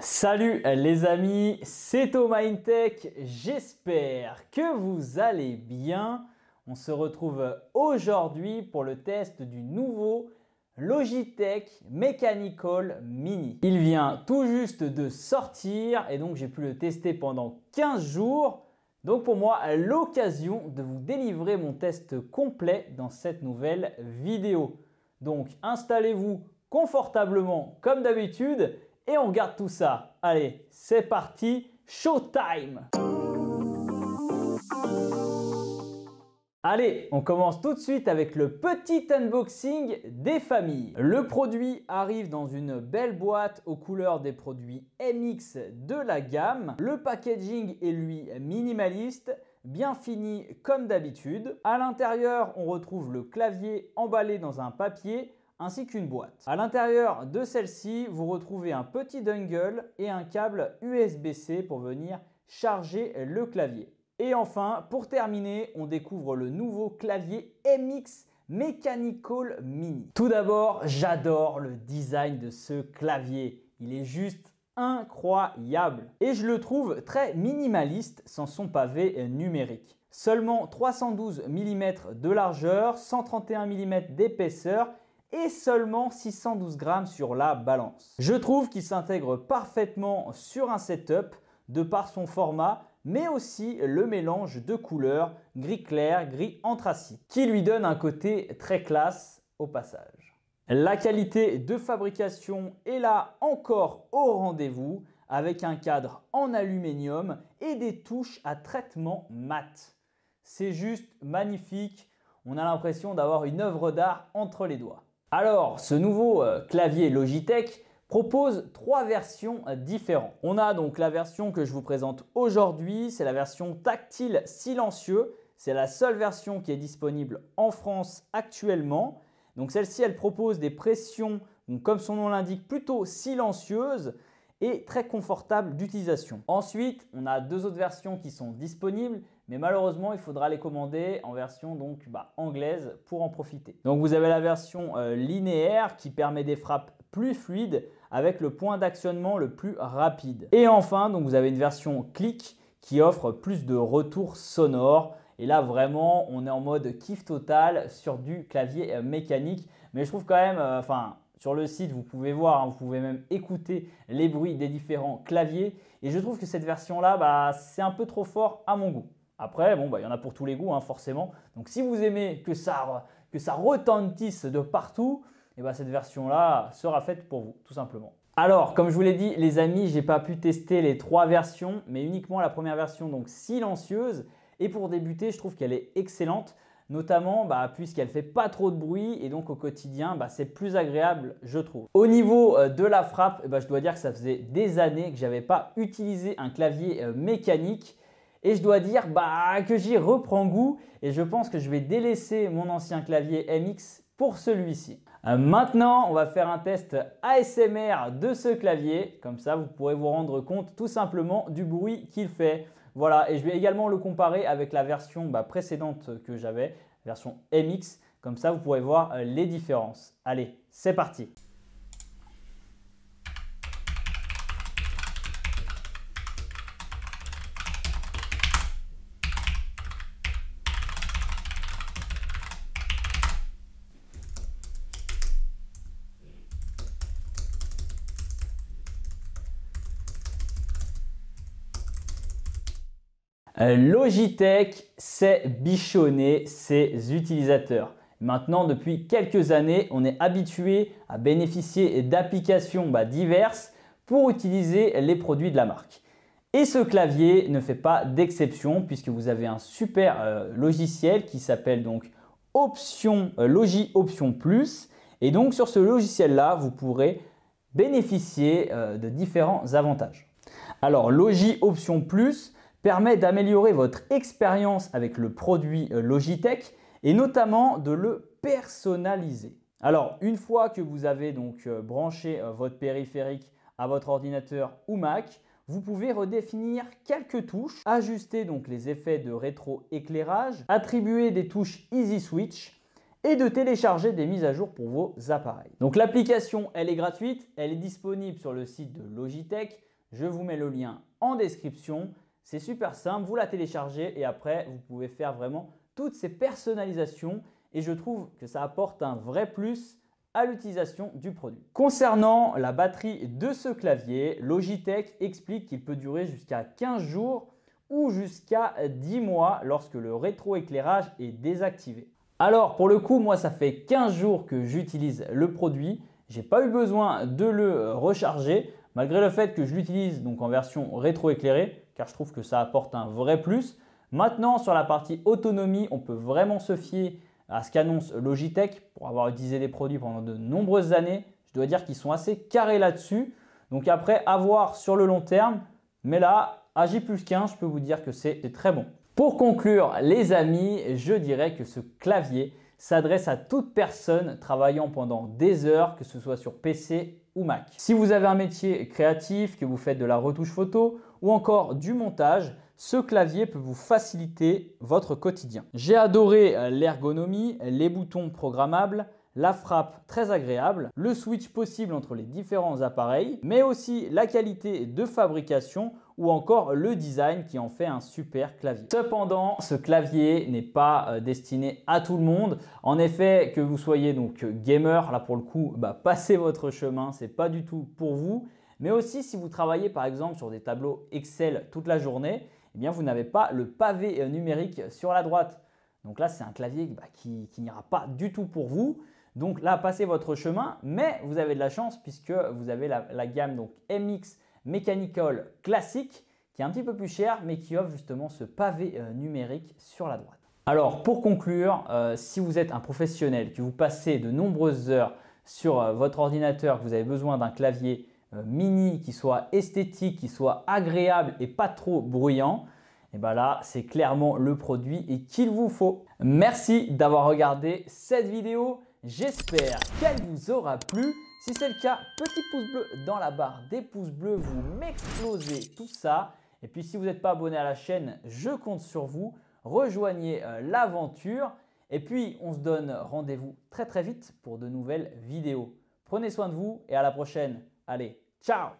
Salut les amis, c'est Thomas Intech, j'espère que vous allez bien. On se retrouve aujourd'hui pour le test du nouveau Logitech Mechanical Mini. Il vient tout juste de sortir et donc j'ai pu le tester pendant 15 jours. Donc pour moi, l'occasion de vous délivrer mon test complet dans cette nouvelle vidéo. Donc installez-vous confortablement comme d'habitude et on regarde tout ça. Allez, c'est parti, showtime Allez, on commence tout de suite avec le petit unboxing des familles. Le produit arrive dans une belle boîte aux couleurs des produits MX de la gamme. Le packaging est lui minimaliste bien fini comme d'habitude. À l'intérieur, on retrouve le clavier emballé dans un papier ainsi qu'une boîte. À l'intérieur de celle-ci, vous retrouvez un petit dongle et un câble USB-C pour venir charger le clavier. Et enfin, pour terminer, on découvre le nouveau clavier MX Mechanical Mini. Tout d'abord, j'adore le design de ce clavier. Il est juste incroyable. Et je le trouve très minimaliste sans son pavé numérique. Seulement 312 mm de largeur, 131 mm d'épaisseur et seulement 612 grammes sur la balance. Je trouve qu'il s'intègre parfaitement sur un setup de par son format mais aussi le mélange de couleurs gris clair, gris anthracite, qui lui donne un côté très classe au passage. La qualité de fabrication est là encore au rendez-vous, avec un cadre en aluminium et des touches à traitement mat. C'est juste magnifique, on a l'impression d'avoir une œuvre d'art entre les doigts. Alors, ce nouveau euh, clavier Logitech propose trois versions euh, différentes. On a donc la version que je vous présente aujourd'hui, c'est la version tactile silencieux. C'est la seule version qui est disponible en France actuellement. Donc celle-ci, elle propose des pressions, comme son nom l'indique, plutôt silencieuses et très confortables d'utilisation. Ensuite, on a deux autres versions qui sont disponibles, mais malheureusement, il faudra les commander en version donc bah, anglaise pour en profiter. Donc vous avez la version euh, linéaire qui permet des frappes plus fluide avec le point d'actionnement le plus rapide. Et enfin, donc vous avez une version clic qui offre plus de retour sonore Et là, vraiment, on est en mode kiff total sur du clavier euh, mécanique. Mais je trouve quand même, euh, enfin, sur le site, vous pouvez voir, hein, vous pouvez même écouter les bruits des différents claviers. Et je trouve que cette version-là, bah, c'est un peu trop fort à mon goût. Après, bon, bah, il y en a pour tous les goûts, hein, forcément. Donc si vous aimez que ça retentisse de partout, et eh ben, cette version-là sera faite pour vous, tout simplement. Alors, comme je vous l'ai dit, les amis, n'ai pas pu tester les trois versions, mais uniquement la première version, donc silencieuse. Et pour débuter, je trouve qu'elle est excellente, notamment puisqu'elle bah, puisqu'elle fait pas trop de bruit et donc au quotidien, bah, c'est plus agréable, je trouve. Au niveau euh, de la frappe, eh ben, je dois dire que ça faisait des années que je n'avais pas utilisé un clavier euh, mécanique. Et je dois dire bah, que j'y reprends goût et je pense que je vais délaisser mon ancien clavier MX pour celui-ci. Euh, maintenant, on va faire un test ASMR de ce clavier. Comme ça, vous pourrez vous rendre compte tout simplement du bruit qu'il fait. Voilà, et je vais également le comparer avec la version bah, précédente que j'avais, version MX. Comme ça, vous pourrez voir euh, les différences. Allez, c'est parti Euh, Logitech sait bichonner ses utilisateurs. Maintenant, depuis quelques années, on est habitué à bénéficier d'applications bah, diverses pour utiliser les produits de la marque. Et ce clavier ne fait pas d'exception puisque vous avez un super euh, logiciel qui s'appelle donc Option euh, Logi Option Plus. Et donc sur ce logiciel-là, vous pourrez bénéficier de différents avantages. Alors Logi Option Plus, permet d'améliorer votre expérience avec le produit euh, Logitech et notamment de le personnaliser. Alors, une fois que vous avez donc euh, branché euh, votre périphérique à votre ordinateur ou Mac, vous pouvez redéfinir quelques touches, ajuster donc les effets de rétro-éclairage, attribuer des touches Easy Switch et de télécharger des mises à jour pour vos appareils. Donc l'application, elle est gratuite, elle est disponible sur le site de Logitech. Je vous mets le lien en description. C'est super simple, vous la téléchargez et après, vous pouvez faire vraiment toutes ces personnalisations et je trouve que ça apporte un vrai plus à l'utilisation du produit. Concernant la batterie de ce clavier, Logitech explique qu'il peut durer jusqu'à 15 jours ou jusqu'à 10 mois lorsque le rétroéclairage est désactivé. Alors pour le coup, moi ça fait 15 jours que j'utilise le produit, j'ai pas eu besoin de le recharger malgré le fait que je l'utilise donc en version rétroéclairée, car je trouve que ça apporte un vrai plus. Maintenant, sur la partie autonomie, on peut vraiment se fier à ce qu'annonce Logitech pour avoir utilisé des produits pendant de nombreuses années. Je dois dire qu'ils sont assez carrés là-dessus. Donc après, à voir sur le long terme. Mais là, à J15, je peux vous dire que c'est très bon. Pour conclure, les amis, je dirais que ce clavier, s'adresse à toute personne travaillant pendant des heures, que ce soit sur PC ou Mac. Si vous avez un métier créatif, que vous faites de la retouche photo ou encore du montage, ce clavier peut vous faciliter votre quotidien. J'ai adoré euh, l'ergonomie, les boutons programmables, la frappe très agréable, le switch possible entre les différents appareils, mais aussi la qualité de fabrication ou encore le design qui en fait un super clavier. Cependant, ce clavier n'est pas euh, destiné à tout le monde. En effet, que vous soyez donc gamer, là pour le coup, bah, passez votre chemin, c'est pas du tout pour vous. Mais aussi si vous travaillez par exemple sur des tableaux Excel toute la journée, eh bien vous n'avez pas le pavé euh, numérique sur la droite. Donc là, c'est un clavier bah, qui n'ira pas du tout pour vous. Donc là, passez votre chemin, mais vous avez de la chance puisque vous avez la, gamme donc MX Mechanical Classic qui est un petit peu plus chère mais qui offre justement ce pavé euh, numérique sur la droite. Alors pour conclure, euh, si vous êtes un professionnel, que vous passez de nombreuses heures sur euh, votre ordinateur, que vous avez besoin d'un clavier mini qui soit esthétique, qui soit agréable et pas trop bruyant, et eh bien là, c'est clairement le produit et qu'il vous faut. Merci d'avoir regardé cette vidéo. J'espère qu'elle vous aura plu. Si c'est le cas, petit pouce bleu dans la barre des pouces bleus, vous m'explosez tout ça. Et puis si vous n'êtes pas abonné à la chaîne, je compte sur vous. Rejoignez euh, l'aventure. Et puis on se donne rendez-vous très très vite pour de nouvelles vidéos. Prenez soin de vous et à la prochaine. Allez, ciao